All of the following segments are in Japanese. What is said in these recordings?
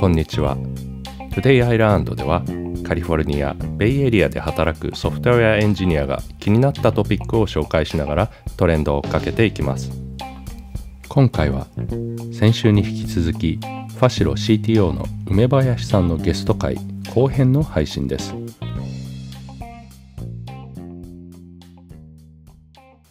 こんにちは Today I Learned ではカリフォルニア・ベイエリアで働くソフトウェアエンジニアが気になったトピックを紹介しながらトレンドを追っかけていきます今回は先週に引き続きファシロ CTO の梅林さんのゲスト会後編の配信です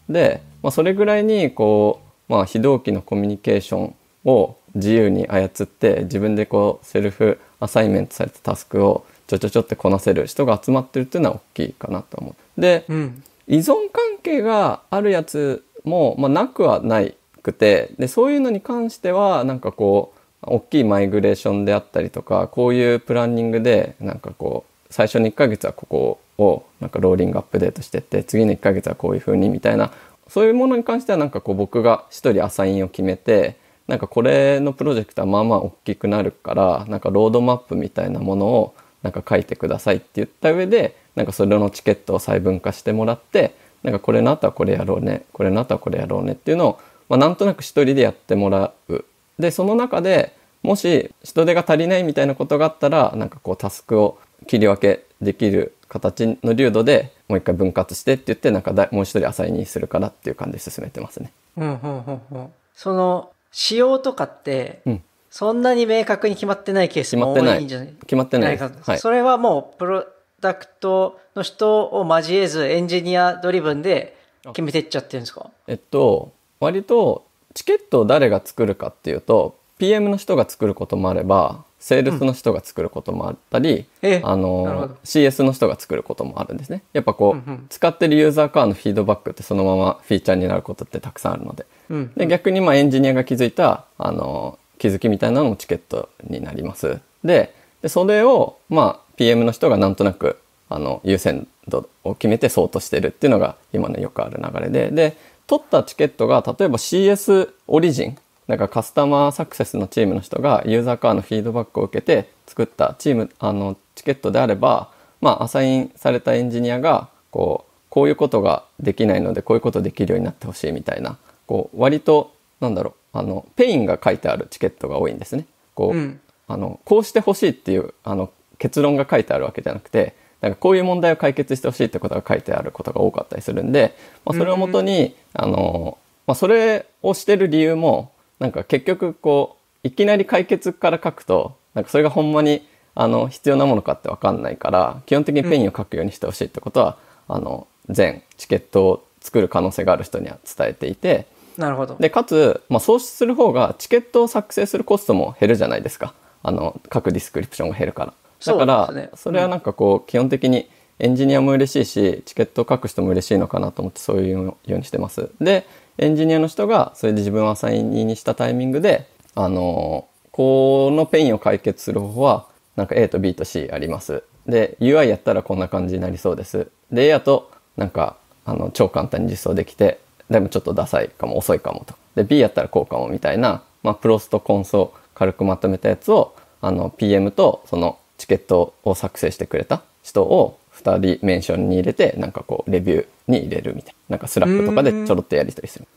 で、まあ、それぐらいにこう、まあ、非同期のコミュニケーションを自由に操って自分でこうセルフアサイメントされたタスクをちょちょちょってこなせる人が集まってるっていうのは大きいかなと思う。で、うん、依存関係があるやつも、まあ、なくはないくてでそういうのに関してはなんかこう大きいマイグレーションであったりとかこういうプランニングでなんかこう最初の1ヶ月はここをなんかローリングアップデートしてって次の1ヶ月はこういうふうにみたいなそういうものに関してはなんかこう僕が1人アサインを決めてなんかこれのプロジェクトはまあまあ大きくなるからなんかロードマップみたいなものをなんか書いてくださいって言った上でなんかそれのチケットを細分化してもらってなんかこれの後はこれやろうねこれの後はこれやろうねっていうのを、まあ、なんとなく一人でやってもらう。でその中でもし人手が足りないみたいなことがあったらなんかこうタスクを切り分けできる形の流度でもう一回分割してって言ってなんかだもう一人アサインにするからっていう感じで進めてますね。うんうんうんうん、その仕様とかって、うん、そんなに明確に決まってないケースも多いんじゃない決まってないはい、それはもうプロダクトの人を交えずエンジニアドリブンで決めてっちゃってるんですかえっと割とチケットを誰が作るかっていうと PM の人が作ることもあれば、セールスの人が作ることもあったり、うん、あの CS の人が作ることもあるんですね。やっぱこう、うんうん、使ってるユーザーからのフィードバックってそのままフィーチャーになることってたくさんあるので。うんうん、で逆にまエンジニアが気づいたあの気づきみたいなのもチケットになります。でそれをまあ PM の人がなんとなくあの優先度を決めてそうとしてるっていうのが今のよくある流れで。で取ったチケットが例えば CS オリジンんかカスタマーサクセスのチームの人がユーザーからのフィードバックを受けて作ったチームあのチケットであれば、まあ、アサインされたエンジニアがこうこういうことができないのでこういうことできるようになってほしいみたいなこう割となんだろうあのペインが書いてあるチケットが多いんですね。こううん、あのこうしてほしいっていうあの結論が書いてあるわけじゃなくてなんかこういう問題を解決してほしいってことが書いてあることが多かったりするんで、まあ、それをもとに、うんうん、あのまあ、それをしてる理由もなんか結局こう、いきなり解決から書くと、なんかそれがほんまにあの必要なものかって分かんないから基本的にペインを書くようにしてほしいってことは、うん、あの全チケットを作る可能性がある人には伝えていてなるほどでかつ、まあ、そうする方がチケットを作成するコストも減るじゃないですかあの各ディスクリプションが減るからだからそれはなんかこう、基本的にエンジニアも嬉しいしチケットを書く人も嬉しいのかなと思ってそういうようにしてますでエンジニアの人が、それで自分をアサイニーにしたタイミングで、あの、このペインを解決する方法は、なんか A と B と C あります。で、UI やったらこんな感じになりそうです。で、A やと、なんか、あの、超簡単に実装できて、でもちょっとダサいかも、遅いかもと。で、B やったらこうかもみたいな、まあ、プロスとコンソ軽くまとめたやつを、あの、PM と、その、チケットを作成してくれた人を2人メンションに入れて、なんかこう、レビューに入れるみたいな。なんかスラックとかでちょろっとやりたりする。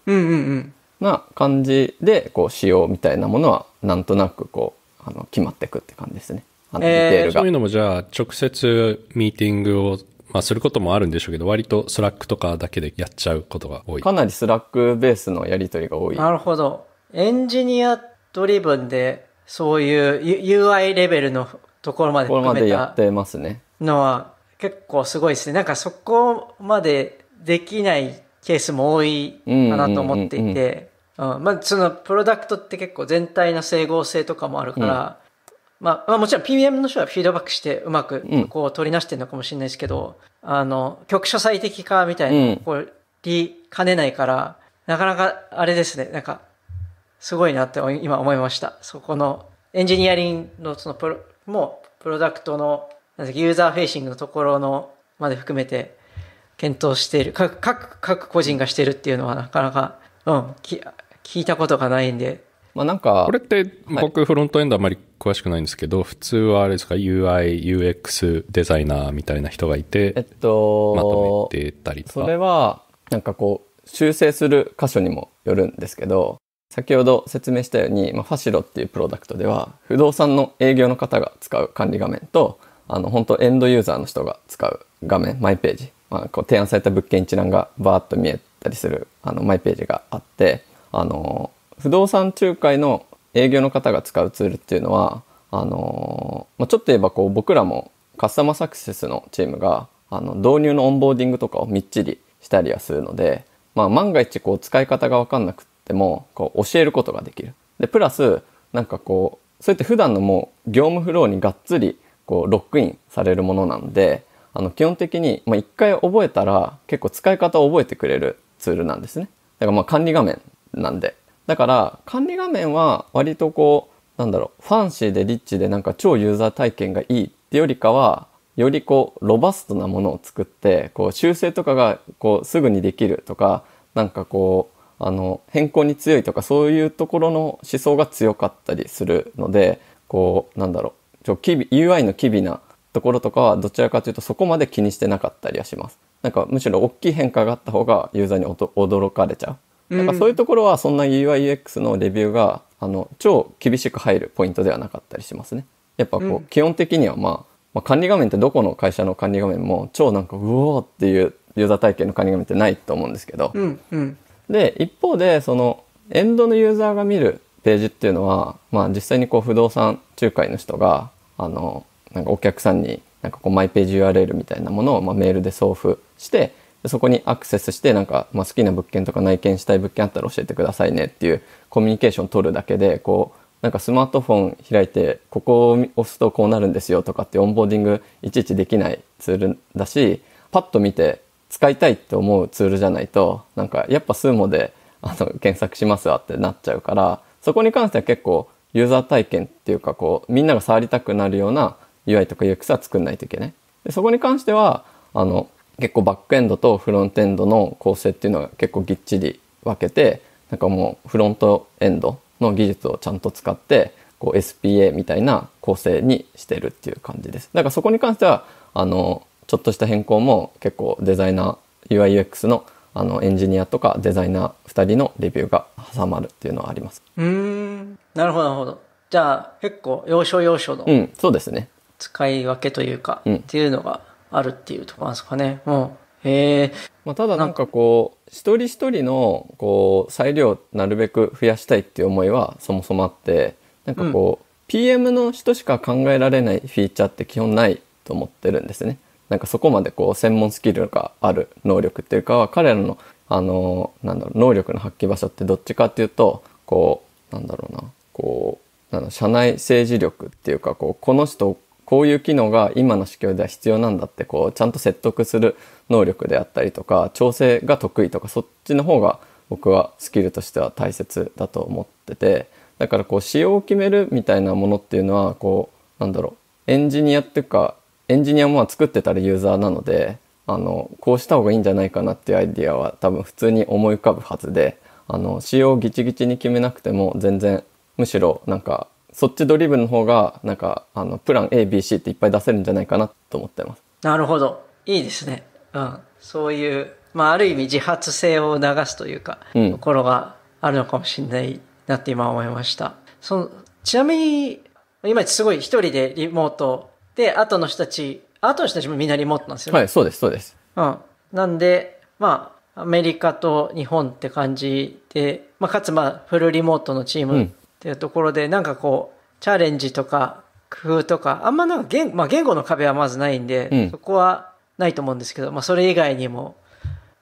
な感じで、こう、仕様みたいなものは、なんとなくこう、あの、決まっていくって感じですね。あの、ディテールが、えー。そういうのもじゃあ、直接ミーティングをまあ、することもあるんでしょうけど、割とスラックとかだけでやっちゃうことが多い。かなりスラックベースのやりとりが多い。なるほど。エンジニアドリブンで、そういう UI レベルのところまで含めたこまでやってますね。のは、結構すごいですね。なんかそこまでできないケースも多いかなと思っていて、まあそのプロダクトって結構全体の整合性とかもあるから、うん、まあ、まあ、もちろん PM の人はフィードバックしてうまくこう取りなしてるのかもしれないですけど、うん、あの、局所最適化みたいな、こう、りかねないから、なかなかあれですね、なんか、すごいなって今思いました。そこのエンジニアリングのそのプロ、もうプロダクトのユーザーフェイシングのところのまで含めて検討している各各各個人がしてるっていうのはなかなか、うん、き聞いたことがないんでまあなんかこれって僕フロントエンドあまり詳しくないんですけど、はい、普通はあれですか UIUX デザイナーみたいな人がいて、えっと、まとめてたりとかそれはなんかこう修正する箇所にもよるんですけど先ほど説明したように、まあ、ファシロっていうプロダクトでは不動産の営業の方が使う管理画面とあの、本当エンドユーザーの人が使う画面、マイページ。まあ、こう提案された物件一覧がバーッと見えたりする、あの、マイページがあって、あの、不動産仲介の営業の方が使うツールっていうのは、あの、まあ、ちょっと言えばこう、僕らもカスタマーサクセスのチームが、あの、導入のオンボーディングとかをみっちりしたりはするので、まあ、万が一こう、使い方がわかんなくても、こう、教えることができる。で、プラス、なんかこう、そうやって普段のもう業務フローにがっつりこうロックインされるものなんであの基本的に、まあ、回覚えたら結構使い方を覚えてくれるツールなんですねだからまあ管理画面なんでだから管理画面は割とこうなんだろうファンシーでリッチでなんか超ユーザー体験がいいってよりかはよりこうロバストなものを作ってこう修正とかがこうすぐにできるとかなんかこうあの変更に強いとかそういうところの思想が強かったりするのでこうなんだろうちょ機微 UI の機微なところとかはどちらかというとそこまで気にしてなかったりはします。なんかむしろ大きい変化があった方がユーザーに驚かれちゃう。なんかそういうところはそんな UIUX のレビューがあの超厳しく入るポイントではなかったりしますね。やっぱこう、基本的には、まあ、まあ管理画面ってどこの会社の管理画面も超なんかうおーっていうユーザー体験の管理画面ってないと思うんですけど、うんうん、で一方でそのエンドのユーザーが見るページっていうのは、まあ、実際にこう不動産仲介の人があのなんかお客さんになんかこうマイページ URL みたいなものをまあメールで送付してそこにアクセスしてなんかまあ好きな物件とか内見したい物件あったら教えてくださいねっていうコミュニケーション取るだけでこうなんかスマートフォン開いてここを押すとこうなるんですよとかってオンボーディングいちいちできないツールだしパッと見て使いたいって思うツールじゃないとなんかやっぱスーモであの検索しますわってなっちゃうからそこに関しては結構ユーザー体験っていうかこうみんなが触りたくなるような UI とか UX は作んないといけない。でそこに関してはあの結構バックエンドとフロントエンドの構成っていうのが結構ぎっちり分けてなんかもうフロントエンドの技術をちゃんと使ってこう SPA みたいな構成にしてるっていう感じです。だからそこに関してはあのちょっとした変更も結構デザイナー UIUX のあのエンジニアとかデザイナー2人のレビューが挟まるっていうのはあります。うん、なるほど、なるほど。じゃあ結構要所要所の、うん、そうですね。使い分けというか、うん、っていうのがあるっていうところなんですかね。うへえ。まあ、ただなんかこう、一人一人のこう、裁量なるべく増やしたいっていう思いはそもそもあって、なんかこう、うん、PM の人しか考えられないフィーチャーって基本ないと思ってるんですね。なんかそこまでこう専門スキルがある能力っていうか彼らのあのなんだろう能力の発揮場所ってどっちかっていうとこうなんだろうなこうなん社内政治力っていうかこうこの人こういう機能が今の市況では必要なんだってこうちゃんと説得する能力であったりとか調整が得意とかそっちの方が僕はスキルとしては大切だと思っててだからこう仕様を決めるみたいなものっていうのはこうなんだろうエンジニアっていうかエンジニアも作ってたらユーザーなので、あの、こうした方がいいんじゃないかなっていうアイディアは多分普通に思い浮かぶはずで、あの、仕様をギチギチに決めなくても全然、むしろなんか、そっちドリブンの方が、なんか、あの、プラン A、B、C っていっぱい出せるんじゃないかなと思ってます。なるほど。いいですね。うん。そういう、まあ、ある意味自発性を流すというか、うん、ところがあるのかもしれないなって今思いました。その、ちなみに、今すごい一人でリモートで、後の人たち、後の人たちもみんなリモートなんですよね。はい、そうです、そうです。うん。なんで、まあ、アメリカと日本って感じで、まあ、かつ、まあ、フルリモートのチームっていうところで、うん、なんかこう、チャレンジとか、工夫とか、あんまなんか言,、まあ、言語の壁はまずないんで、うん、そこはないと思うんですけど、まあ、それ以外にも、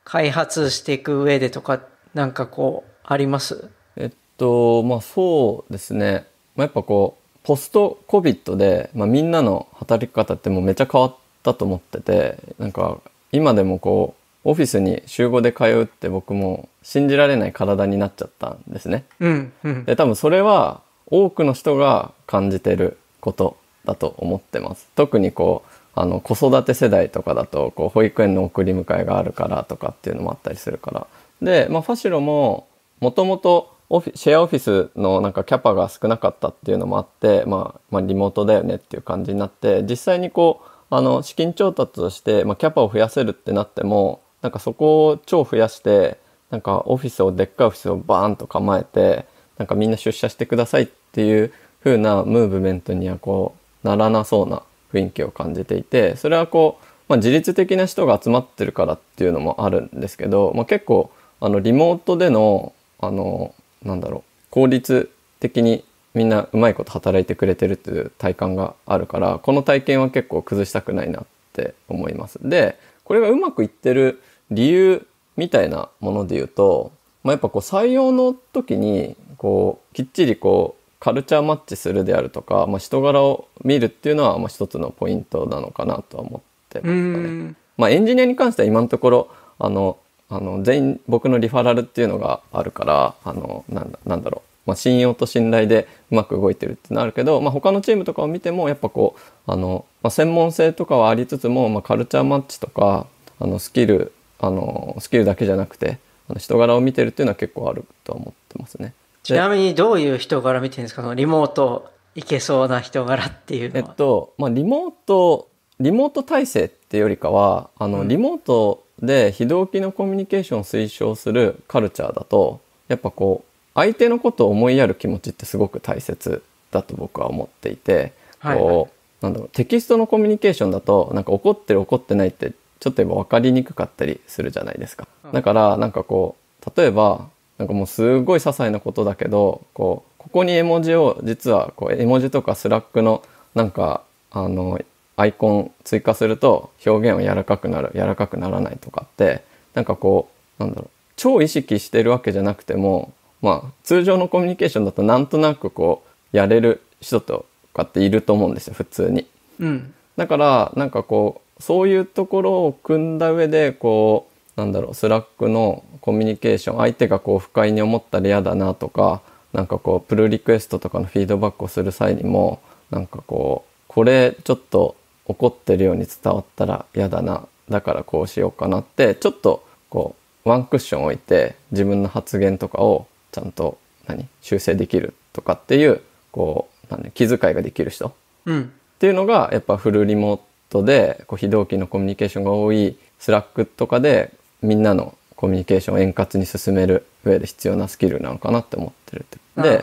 開発していく上でとか、なんかこう、ありますえっと、まあ、そうですね。まあ、やっぱこう、ポストコビットで、まあ、みんなの働き方ってもうめちゃ変わったと思っててなんか今でもこうオフィスに週5で通うって僕も信じられない体になっちゃったんですね。うんうん、で多分それは多くの人が感じてることだと思ってます。特にこうあの子育て世代とかだとこう保育園の送り迎えがあるからとかっていうのもあったりするから。で、まあ、ファシロももともとオフィシェアオフィスのなんかキャパが少なかったっていうのもあって、まあ、まあ、リモートだよねっていう感じになって実際にこうあの資金調達として、まあ、キャパを増やせるってなってもなんかそこを超増やしてなんかオフィスをでっかいオフィスをバーンと構えてなんかみんな出社してくださいっていう風なムーブメントにはこうならなそうな雰囲気を感じていてそれはこう、まあ、自律的な人が集まってるからっていうのもあるんですけど、まあ、結構あのリモートでのあのなんだろう効率的にみんなうまいこと働いてくれてるっていう体感があるからこの体験は結構崩したくないなって思います。でこれがうまくいってる理由みたいなもので言うと、まあ、やっぱこう採用の時にこうきっちりこうカルチャーマッチするであるとか、まあ、人柄を見るっていうのはまあ一つのポイントなのかなとは思ってますかね。まあ、エンジニアに関しては今のところあのあの全員僕のリファラルっていうのがあるからあのなんだなんだろう、まあ、信用と信頼でうまく動いてるってなるけど、まあ、他のチームとかを見てもやっぱこうあの、まあ、専門性とかはありつつも、まあ、カルチャーマッチとかあのスキルあのスキルだけじゃなくてあの人柄を見てるっていうのは結構あると思ってますね。ちなみにどういう人柄見てるんですかそのリモートいけそうな人柄っていうえっと、まあ、リモートリモート体制っていうよりかはあの、リモートで非同期のコミュニケーションを推奨するカルチャーだとやっぱこう相手のことを思いやる気持ちってすごく大切だと僕は思っていて、はい、こうなんだろうテキストのコミュニケーションだとなんか怒ってる怒ってないってちょっと今分かりにくかったりするじゃないですか。だからなんかこう例えばなんかもうすごい些細なことだけどこうここに絵文字を実はこう絵文字とかスラックのなんかあのアイコン追加すると表現は柔らかくなる柔らかくならないとかってなんかこうなんだろう超意識してるわけじゃなくてもまあ通常のコミュニケーションだとなんとなくこうやれる人とかっていると思うんですよ普通に、うん、だからなんかこうそういうところを組んだ上でこうなんだろうスラックのコミュニケーション相手がこう不快に思ったら嫌だなとかなんかこうプルリクエストとかのフィードバックをする際にもなんかこうこれちょっと怒ってるように伝わったら嫌だなだからこうしようかなってちょっとこうワンクッション置いて自分の発言とかをちゃんと何修正できるとかっていうこう何、気遣いができる人、うん、っていうのがやっぱフルリモートでこう非同期のコミュニケーションが多いスラックとかでみんなのコミュニケーションを円滑に進める上で必要なスキルなのかなって思ってるって。で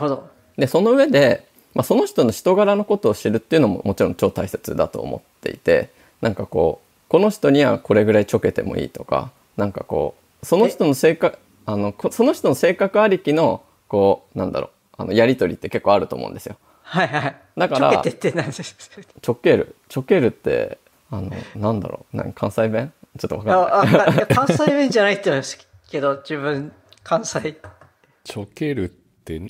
でその上でまあ、その人の人柄のことを知るっていうのももちろん超大切だと思っていてなんかこうこの人にはこれぐらいちょけてもいいとかなんかこうその人の性格あのその人の性格ありきのこうなんだろうあのやり取りって結構あると思うんですよ。はいはい、だからちょけるちょけるってあのなんだろう何関西弁ちょっと分かんない関西弁じゃないって言うんですけど自分関西ちょける、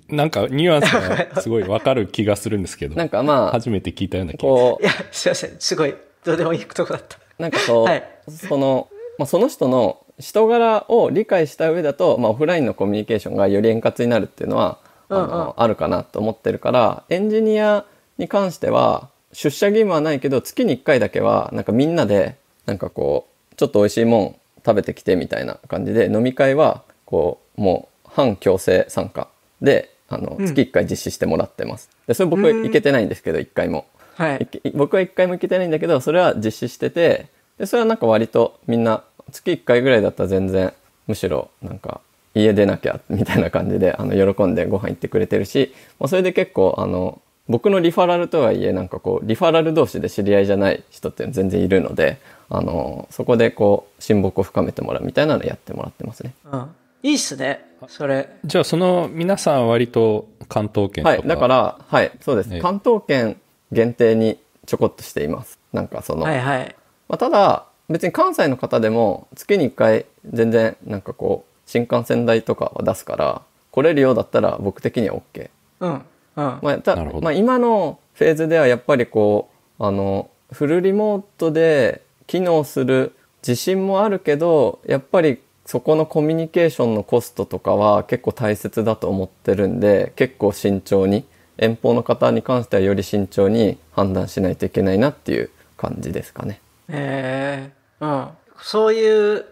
なんかニュアンスが すごいわかる気がするんですけど、なんかまあ、初めて聞いたような気がする。いや、すいません、すごい、どうでもいいとこだった。なんかこう、はい、その、まあ、その人の人柄を理解した上だと、まあ、オフラインのコミュニケーションがより円滑になるっていうのは、あの、うんうん、あるかなと思ってるから、エンジニアに関しては、出社義務はないけど、月に1回だけは、なんかみんなで、なんかこう、ちょっと美味しいもん食べてきてみたいな感じで、飲み会は、こう、もう、反強制参加で、あの、月1回実施してもらってます。で、それ僕行けてないんですけど、1回も。はい、僕は1回も行けてないんだけど、それは実施してて、で、それはなんか割とみんな、月1回ぐらいだったら全然、むしろなんか、家出なきゃみたいな感じであの喜んでご飯行ってくれてるし、まあ、それで結構あの僕のリファラルとはいえなんかこうリファラル同士で知り合いじゃない人って全然いるのであのそこでこう親睦を深めてもらうみたいなのやってもらってますね。あいいっすね。それ。じゃあ、その、皆さん割と関東圏とかはい、だから、はい、そうです。関東圏限定にちょこっとしています。なんかその、はいはい。まあ、ただ、別に関西の方でも月に1回全然なんかこう、新幹線代とかは出すから、来れるようだったら僕的には OK。うん。うん。まあ、たまあ今のフェーズではやっぱりこう、あの、フルリモートで機能する自信もあるけど、やっぱりそこのコミュニケーションのコストとかは結構大切だと思ってるんで結構慎重に遠方の方に関してはより慎重に判断しないといけないなっていう感じですかね。へえー、うん。そういう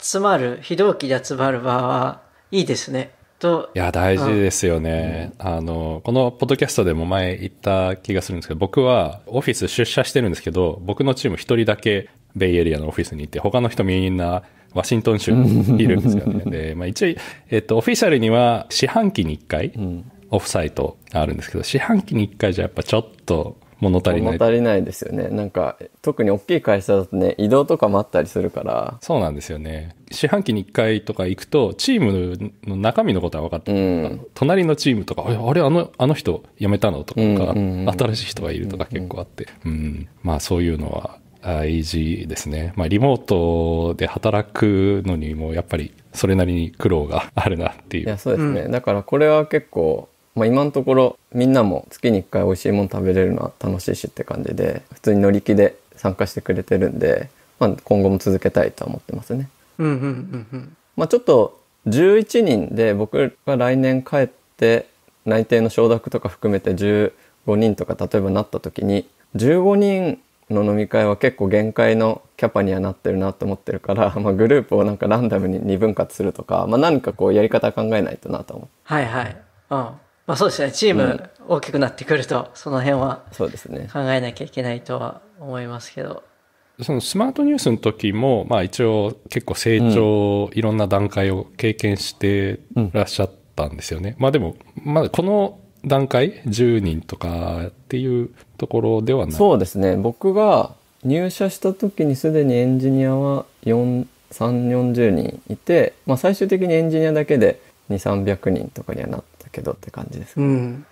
集まる、非同期で集まる場はいいですね。と。いや、大事ですよね、うん。あの、このポッドキャストでも前言った気がするんですけど、僕はオフィス出社してるんですけど、僕のチーム一人だけベイエリアのオフィスに行って、他の人みんなワシントン州にいるんですよね。で、まあ一応、えっ、と、オフィシャルには四半期に1回、オフサイトあるんですけど、四半期に1回じゃやっぱちょっと物足りない。物足りないですよね。なんか、特に大きい会社だとね、移動とかもあったりするから。そうなんですよね。四半期に1回とか行くと、チームの中身のことは分かって、うん、隣のチームとか、あれ、あれあの、あの人辞めたのとか、うんうんうん、新しい人がいるとか結構あって、うん、うん、まあそういうのは大事ですね。まあ、リモートで働くのにもやっぱりそれなりに苦労があるなっていう。いや、そうですね。うん、だからこれは結構、まあ、今のところみんなも月に1回美味しいもの食べれるのは楽しいしって感じで、普通に乗り気で参加してくれてるんで、まあ、今後も続けたいと思ってますね。うんうんうんうん。まあ、ちょっと11人で僕が来年帰って内定の承諾とか含めて15人とか例えばなった時に15人の飲み会は結構限界のキャパにはなってるなと思ってるから、まあ、グループをなんかランダムに2分割するとか、まあ、何かこうやり方考えないとなと思う。はいはい。うん。まあそうですね。チーム大きくなってくると、その辺はそうですね考えなきゃいけないとは思いますけど。そのスマートニュースの時も、まあ一応結構成長、うん、いろんな段階を経験してらっしゃったんですよね。まあでも、まだこの段階10人とかっていうところではないそうですね僕が入社した時にすでにエンジニアは3 4 0人いて、まあ、最終的にエンジニアだけで2300人とかにはなったけどって感じです、ね、うん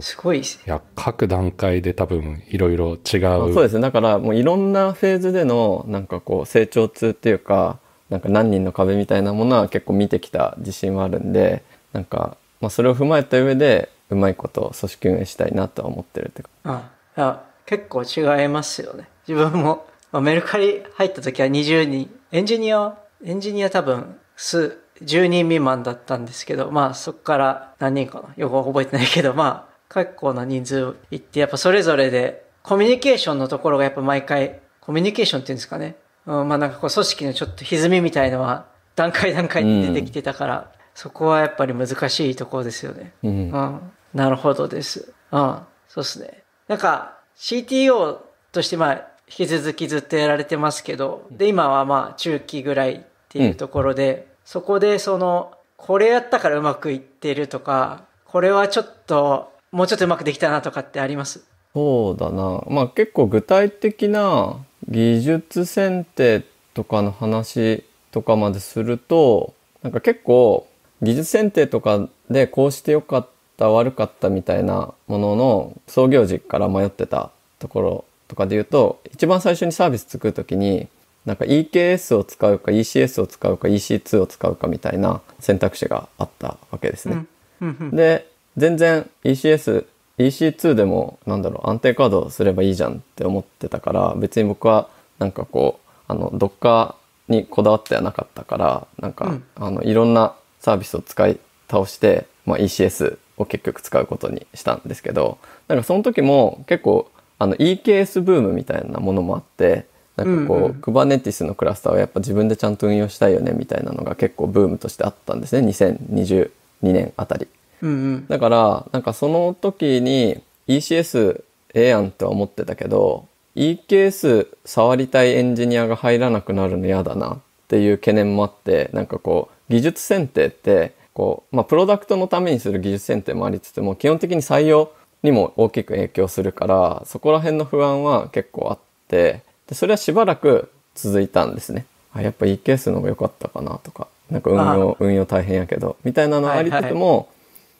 すごいいや各段階で多分いろいろ違う、そうですねだからもういろんなフェーズでのなんかこう成長痛っていうかなんか何人の壁みたいなものは結構見てきた自信はあるんでなんか、まあ、それを踏まえた上でうまいこと組織運営したいなとは思ってるってああ結構違いますよね自分も、まあ、メルカリ入った時は20人エンジニアエンジニア多分数10人未満だったんですけどまあそこから何人かなよく覚えてないけどまあ結構な人数いってやっぱそれぞれでコミュニケーションのところがやっぱ毎回コミュニケーションっていうんですかね、うん、まあなんかこう組織のちょっと歪みみたいのは段階段階に出てきてたから、うん、そこはやっぱり難しいところですよね。うん、うんなるほどです。うん。そうですね。なんか CTO としてまあ引き続きずっとやられてますけど、で、今はまあ中期ぐらいっていうところで、うん、そこでその、これやったからうまくいってるとか、これはちょっと、もうちょっとうまくできたなとかってありますそうだな。まあ結構具体的な技術選定とかの話とかまですると、なんか結構技術選定とかでこうしてよかったた悪かったみたいなものの創業時から迷ってたところとかで言うと一番最初にサービス作る時になんか EKS を使うか ECS を使うか EC2 を使うかみたいな選択肢があったわけですね。で全然 ECS EC2 でもなんだろう安定稼働すればいいじゃんって思ってたから別に僕はなんかこうあのどっかにこだわってはなかったからなんか、うん、あのいろんなサービスを使い倒して、まあ、ECS を結局使うことにしたんですけどなんかその時も結構あの EKS ブームみたいなものもあってなんかこう、うんうん、Kubernetes のクラスターはやっぱ自分でちゃんと運用したいよねみたいなのが結構ブームとしてあったんですね2022年あたり、うんうん、だからなんかその時に ECS ええやんとは思ってたけど EKS 触りたいエンジニアが入らなくなるの嫌だなっていう懸念もあってなんかこう技術選定ってこう、まあ、プロダクトのためにする技術選定もありつつも、基本的に採用にも大きく影響するから、そこら辺の不安は結構あって、で、それはしばらく続いたんですね。あ、やっぱ EKS の方が良かったかなとか、なんか運用、運用大変やけど、みたいなのありつつも、はいはい、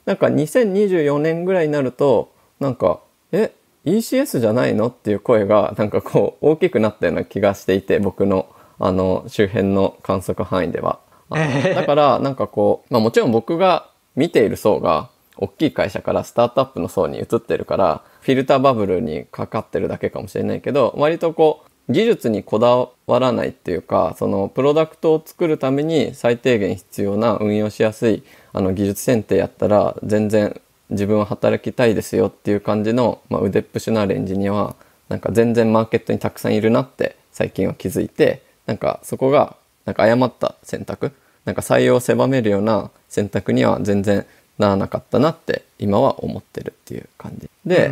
なんか2024年ぐらいになると、なんか、え、ECS じゃないのっていう声が、なんかこう、大きくなったような気がしていて、僕の、あの、周辺の観測範囲では。だから、なんかこう、まあもちろん僕が見ている層が、大きい会社からスタートアップの層に移ってるから、フィルターバブルにかかってるだけかもしれないけど、割とこう、技術にこだわらないっていうか、そのプロダクトを作るために最低限必要な運用しやすい、あの技術選定やったら、全然自分は働きたいですよっていう感じの、まあ、腕っぷしのあるエンジニアは、なんか全然マーケットにたくさんいるなって最近は気づいて、なんかそこがなんか誤った選択なんか採用を狭めるような選択には全然ならなかったなって今は思ってるっていう感じで、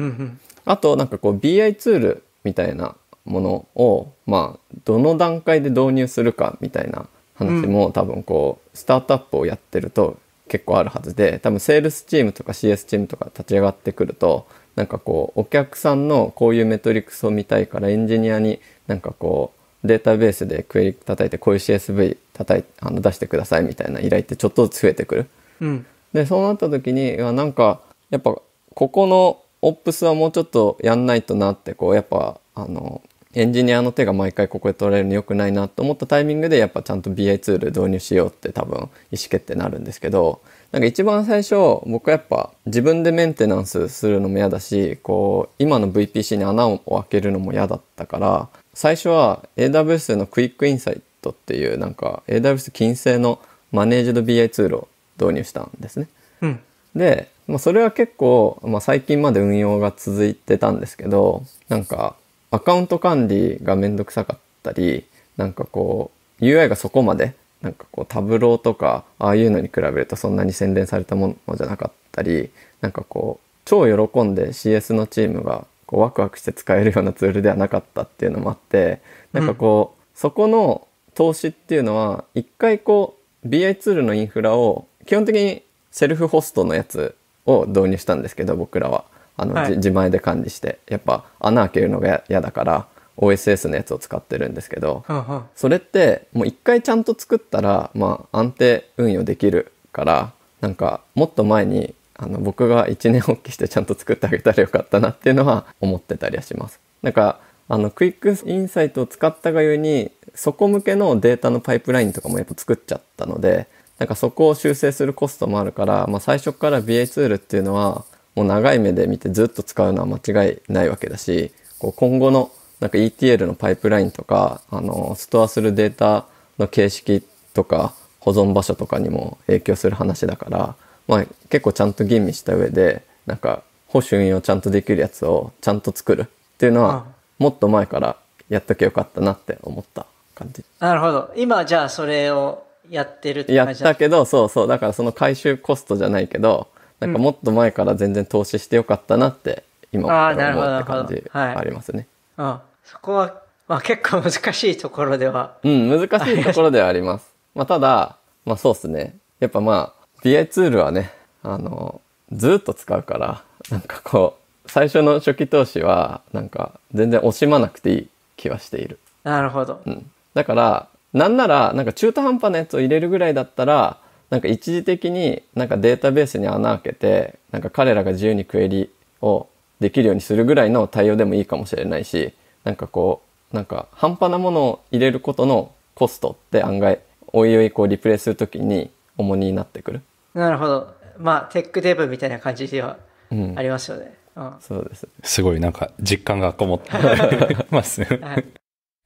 あとなんかこう BI ツールみたいなものをまあどの段階で導入するかみたいな話も多分こうスタートアップをやってると結構あるはずで多分セールスチームとか CS チームとか立ち上がってくるとなんかこうお客さんのこういうメトリクスを見たいからエンジニアになんかこうデータベースでクエリ叩いてこういう CSV 叩いあの出してくださいみたいな依頼ってちょっとずつ増えてくる。うん、でそうなった時になんかやっぱここのオプスはもうちょっとやんないとなってこうやっぱあのエンジニアの手が毎回ここで取られるの良くないなと思ったタイミングでやっぱちゃんと BI ツール導入しようって多分意思決定になるんですけどなんか一番最初僕はやっぱ自分でメンテナンスするのも嫌だしこう今の VPC に穴を開けるのも嫌だったから最初は AWS のクイックインサイトっていうなんか AWS 金製のマネージド BI ツールを導入したんですね。うん、で、まあ、それは結構、まあ、最近まで運用が続いてたんですけどなんかアカウント管理がめんどくさかったりなんかこう UI がそこまでなんかこうタブローとかああいうのに比べるとそんなに洗練されたものじゃなかったりなんかこう超喜んで CS のチームがこうワクワクして使えるようなツールではなかったっていうのもあってなんかこう、うん、そこの投資っていうのは一回こう BI ツールのインフラを基本的にセルフホストのやつを導入したんですけど僕らはあの、はい、自前で管理してやっぱ穴開けるのが嫌だから OSS のやつを使ってるんですけど、ははそれってもう一回ちゃんと作ったら、まあ、安定運用できるからなんかもっと前にあの僕が一年発起してちゃんと作ってあげたらよかったなっていうのは思ってたりはします。なんかあのクイックインサイトを使ったがゆえにそこ向けのデータのパイプラインとかもやっぱ作っちゃったのでなんかそこを修正するコストもあるから、まあ、最初から BA ツールっていうのはもう長い目で見てずっと使うのは間違いないわけだしこう今後のなんか ETL のパイプラインとかあのストアするデータの形式とか保存場所とかにも影響する話だからまあ、結構ちゃんと吟味した上でなんか保守運用ちゃんとできるやつをちゃんと作るっていうのは、もっと前からやっときゃよかったなって思った感じ。なるほど。今じゃあそれをやってるって感じやったけど、そうそう。だからその回収コストじゃないけど、なんかもっと前から全然投資してよかったなって今思った感じありますね。うん、あ、そこは、まあ、結構難しいところでは。うん、難しいところではあります。まあただ、まあそうっすね。やっぱまあ b i ツールはね、あの、ずっと使うから、なんかこう、最初の初期投資は、なんか全然惜しまなくていい気はしている。なるほど。うん。だから、なんなら、なんか中途半端なやつを入れるぐらいだったら、なんか一時的になんかデータベースに穴開けて、なんか彼らが自由にクエリをできるようにするぐらいの対応でもいいかもしれないし、なんかこう、なんか半端なものを入れることのコストって案外、おいおいこうリプレイするときに重荷になってくる。なるほど。まあ、テックデブみたいな感じではありますよね。うん、そうです。すごいなんか実感がこもって ますね。はい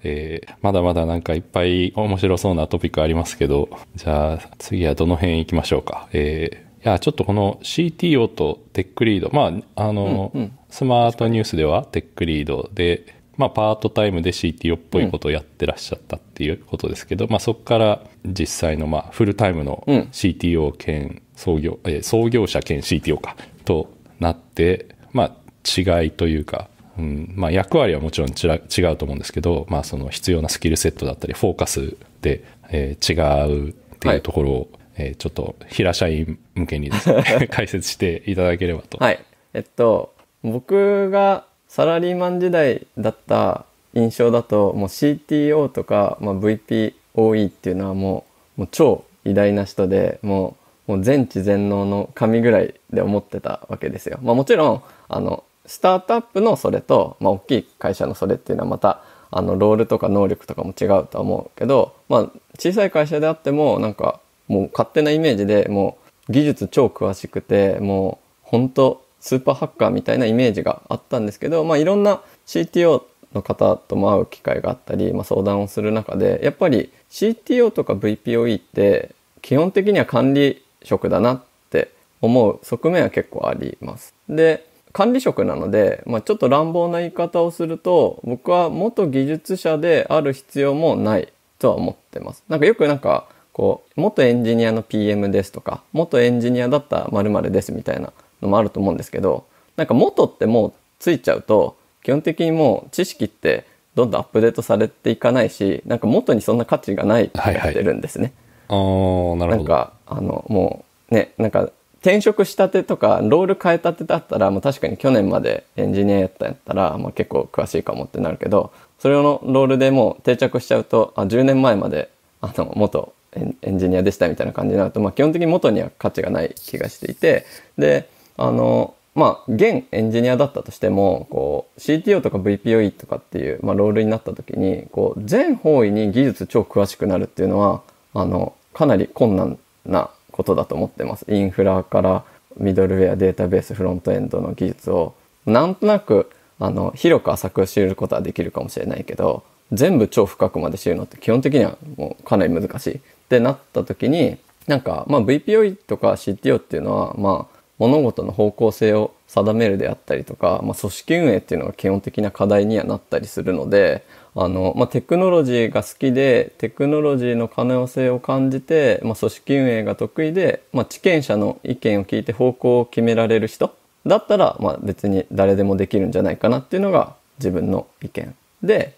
えー、まだまだなんかいっぱい面白そうなトピックありますけど、じゃあ次はどの辺行きましょうか。えー、いや、ちょっとこの CTO とテックリード、まあ、あの、うんうん、スマートニュースではテックリードで、まあ、パートタイムで CTO っぽいことをやってらっしゃったっていうことですけど、うん、まあ、そこから実際のまあフルタイムの CTO 兼創業うん、え創業者兼 CTO かとなって、まあ、違いというか、うんまあ、役割はもちろんちら違うと思うんですけど、まあ、その必要なスキルセットだったりフォーカスで、えー、違うっていうところを、はい、えー、ちょっと平社員向けにですね 解説していただければと。はい、えっと僕がサラリーマン時代だった印象だともう CTO とか、まあ、VPOE っていうのはもうもう超偉大な人でもうもう全知全能の神ぐらいで思ってたわけですよ。まあ、もちろんあのスタートアップのそれと、まあ、大きい会社のそれっていうのはまたあのロールとか能力とかも違うとは思うけど、まあ、小さい会社であってもなんかもう勝手なイメージでもう技術超詳しくてもう本当スーパーハッカーみたいなイメージがあったんですけど、まあ、いろんな CTO の方とも会う機会があったり、まあ、相談をする中でやっぱり CTO とか VPOE って基本的には管理職だなって思う側面は結構あります。で管理職なので、まあ、ちょっと乱暴な言い方をすると僕は元技術者である必要もないとは思ってます。なんかよくなんかこう元エンジニアの PM ですとか元エンジニアだったまるですみたいなのもあると思うんですけどなんか元ってもうついちゃうと基本的にもう知識ってどんどんアップデートされていかないしなんか元にそんな価値がないってるんですね。はいはい、あなるほどなんかあのもうねなんか転職したてとかロール変えたてだったらもう確かに去年までエンジニアやったんやったら、まあ、結構詳しいかもってなるけどそれのロールでもう定着しちゃうとあ10年前まであの元エンジニアでしたみたいな感じになると、まあ、基本的に元には価値がない気がしていてであの、まあ、現エンジニアだったとしても、こう、CTO とか VPOE とかっていう、まあ、ロールになった時に、こう、全方位に技術超詳しくなるっていうのは、あの、かなり困難なことだと思ってます。インフラからミドルウェア、データベース、フロントエンドの技術を、なんとなく、あの、広く浅く知ることはできるかもしれないけど、全部超深くまで知るのって基本的にはもうかなり難しいってなった時に、なんか、まあ、VPOE とか CTO っていうのは、まあ、物事の方向性を定めるであったりとか、まあ、組織運営っていうのが基本的な課題にはなったりするのであの、まあ、テクノロジーが好きでテクノロジーの可能性を感じて、まあ、組織運営が得意で、まあ、知見者の意見を聞いて方向を決められる人だったら、まあ、別に誰でもできるんじゃないかなっていうのが自分の意見で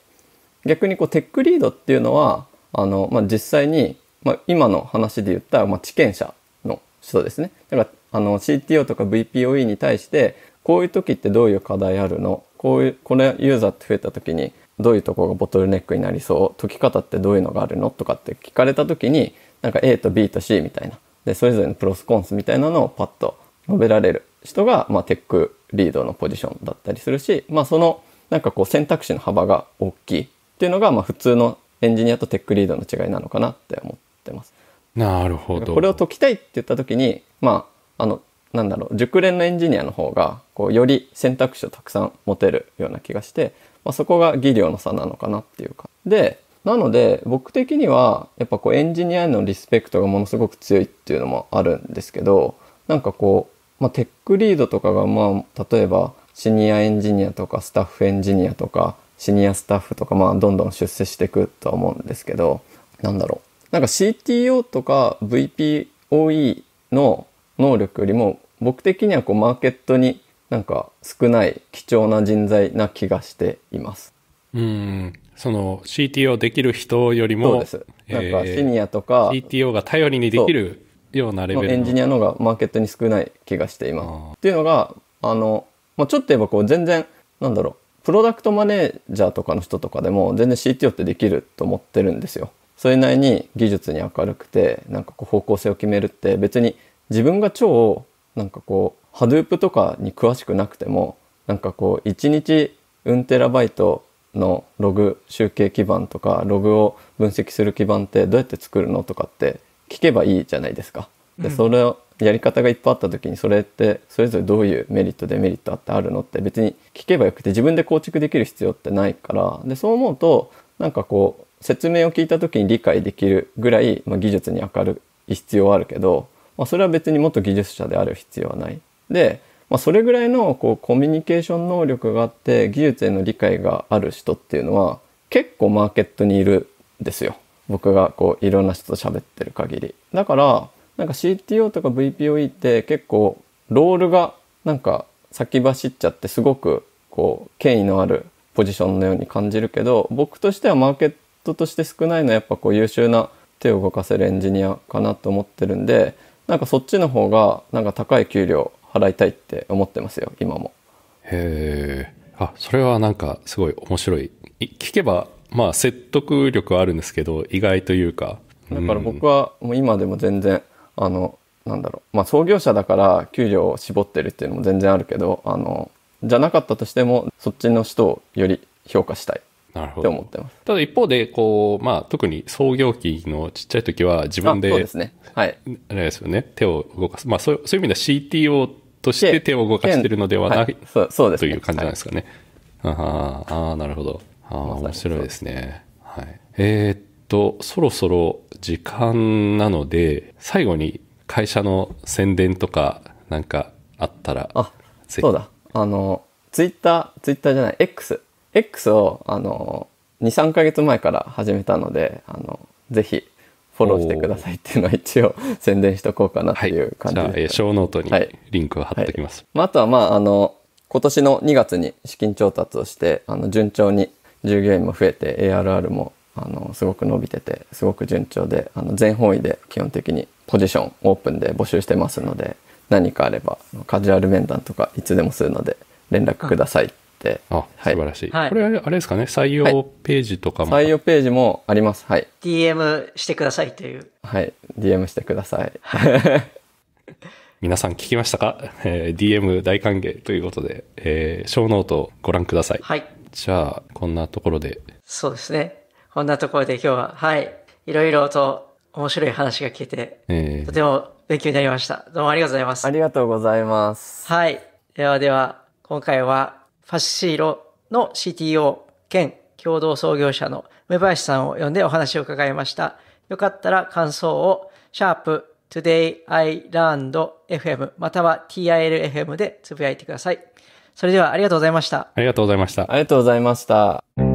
逆にこうテックリードっていうのはあの、まあ、実際に、まあ、今の話で言ったら、まあ、知見者の人ですねだからあの CTO とか VPOE に対してこういう時ってどういう課題あるのこういうこれユーザーって増えた時にどういうとこがボトルネックになりそう解き方ってどういうのがあるのとかって聞かれた時になんか A と B と C みたいなでそれぞれのプロスコンスみたいなのをパッと述べられる人が、まあ、テックリードのポジションだったりするし、まあ、そのなんかこう選択肢の幅が大きいっていうのが、まあ、普通のエンジニアとテックリードの違いなのかなって思ってます。なるほど。これを解きたいって言った時に、まあ、あの、なんだろう、熟練のエンジニアの方が、こう、より選択肢をたくさん持てるような気がして、まあ、そこが技量の差なのかなっていうか。で、なので、僕的には、やっぱこう、エンジニアへのリスペクトがものすごく強いっていうのもあるんですけど、なんかこう、まあ、テックリードとかが、まあ、例えば、シニアエンジニアとか、スタッフエンジニアとか、シニアスタッフとか、まあ、どんどん出世していくとは思うんですけど、なんだろう。なんか CTO とか VPOE の能力よりも僕的にはこうマーケットになんか少ない貴重な人材な気がしています。うんその CTO できる人よりもそうですなんかシニアとか、えー、CTO が頼りにできるようなレベルエンジニアのがマーケットに少ない気がしていますっていうのがあの、まあ、ちょっと言えばこう全然なんだろうプロダクトマネージャーとかの人とかでも全然 CTO ってできると思ってるんですよそれなりに技術に明るくてなんかこう方向性を決めるって別に自分が超なんかこう Hadoop とかに詳しくなくてもなんかこう1日うんテラバイトのログ集計基盤とかログを分析する基盤ってどうやって作るのとかって聞けばいいじゃないですか。でそれをやり方がいっぱいあった時にそれってそれぞれどういうメリットデメリットあってあるのって別に聞けばよくて自分で構築できる必要ってないからでそう思うとなんかこう説明を聞いた時に理解できるぐらい、まあ、技術に明るい必要はあるけどまあ、それは別にもっと技術者である必要はない。で、まあ、それぐらいのこうコミュニケーション能力があって技術への理解がある人っていうのは結構マーケットにいるんですよ。僕がこういろんな人と喋ってる限り。だからなんか CTO とか VPOE って結構ロールがなんか先走っちゃってすごくこう権威のあるポジションのように感じるけど僕としてはマーケットとして少ないのはやっぱこう優秀な手を動かせるエンジニアかなと思ってるんでなんかそっちの方がなんか高い給料払いたいって思ってますよ今もへえあそれはなんかすごい面白い聞けばまあ説得力はあるんですけど意外というか、だから僕はもう今でも全然あのなんだろうまあ創業者だから給料を絞ってるっていうのも全然あるけどあのじゃなかったとしてもそっちの人をより評価したいなるほど。って思ってます。ただ一方で、こう、まあ、特に創業期のちっちゃい時は自分で、そうですね。はい。あれですよね。手を動かす。まあ、そうそういう意味では CTO として手を動かしてるのではない、はい、そうそうです、ね、という感じなんですかね。はい、ああ、ああ、なるほど。ああ、面白いですね。はい。えー、っと、そろそろ時間なので、最後に会社の宣伝とか、なんかあったら。あ、そうだ。あの、ツイッター、ツイッターじゃない、X。X を、あの、2、3ヶ月前から始めたので、あの、ぜひ、フォローしてくださいっていうのは一応宣伝しとこうかなっていう感じで、はい、じゃあ、ショーノートにリンクを貼っておきます。はいはい、まあ、あとは、まあ、あの、今年の2月に資金調達をして、あの、順調に従業員も増えて、ARR も、あの、すごく伸びてて、すごく順調で、あの、全方位で基本的にポジションオープンで募集してますので、何かあれば、カジュアル面談とかいつでもするので、連絡ください。うんて。あ、素晴らしい。はい、これあれですかね、採用ページとかも、はい、採用ページもあります。はい。DM してくださいという。はい、DM してください。皆さん聞きましたか、えー、?DM 大歓迎ということで、えー、ショーノートをご覧ください。はい。じゃあ、こんなところで。そうですね。こんなところで今日は、はい。いろいろと面白い話が聞けて、えー、とても勉強になりました。どうもありがとうございます。ありがとうございます。はい。ではでは、今回はファッシーロの CTO 兼共同創業者の梅林さんを呼んでお話を伺いました。よかったら感想を、シャープ today I learned FM または TILFM でつぶやいてください。それではありがとうございました。ありがとうございました。ありがとうございました。